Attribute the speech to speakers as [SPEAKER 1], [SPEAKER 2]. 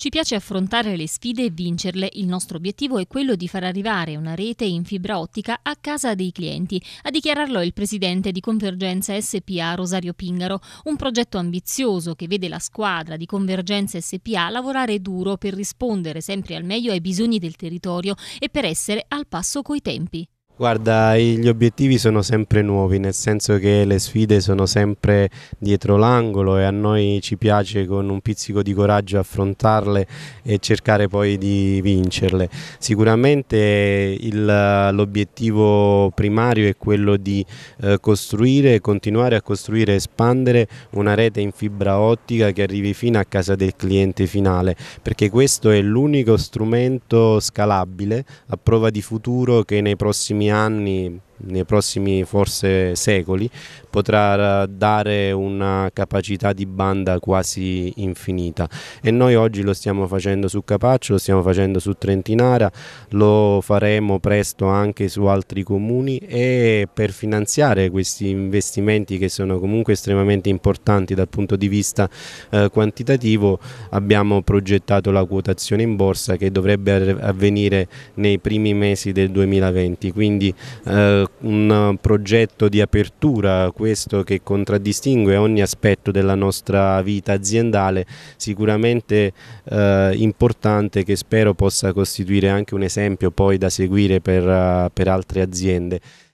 [SPEAKER 1] Ci piace affrontare le sfide e vincerle. Il nostro obiettivo è quello di far arrivare una rete in fibra ottica a casa dei clienti, a dichiararlo il presidente di Convergenza SPA Rosario Pingaro, un progetto ambizioso che vede la squadra di Convergenza SPA lavorare duro per rispondere sempre al meglio ai bisogni del territorio e per essere al passo coi tempi.
[SPEAKER 2] Guarda, gli obiettivi sono sempre nuovi, nel senso che le sfide sono sempre dietro l'angolo e a noi ci piace con un pizzico di coraggio affrontarle e cercare poi di vincerle. Sicuramente l'obiettivo primario è quello di eh, costruire, continuare a costruire e espandere una rete in fibra ottica che arrivi fino a casa del cliente finale, perché questo è l'unico strumento scalabile a prova di futuro che nei prossimi anni ultimi anni nei prossimi forse secoli potrà dare una capacità di banda quasi infinita e noi oggi lo stiamo facendo su Capaccio, lo stiamo facendo su Trentinara, lo faremo presto anche su altri comuni e per finanziare questi investimenti che sono comunque estremamente importanti dal punto di vista eh, quantitativo abbiamo progettato la quotazione in borsa che dovrebbe avvenire nei primi mesi del 2020, quindi eh, un progetto di apertura, questo che contraddistingue ogni aspetto della nostra vita aziendale, sicuramente eh, importante che spero possa costituire anche un esempio poi da seguire per, eh, per altre aziende.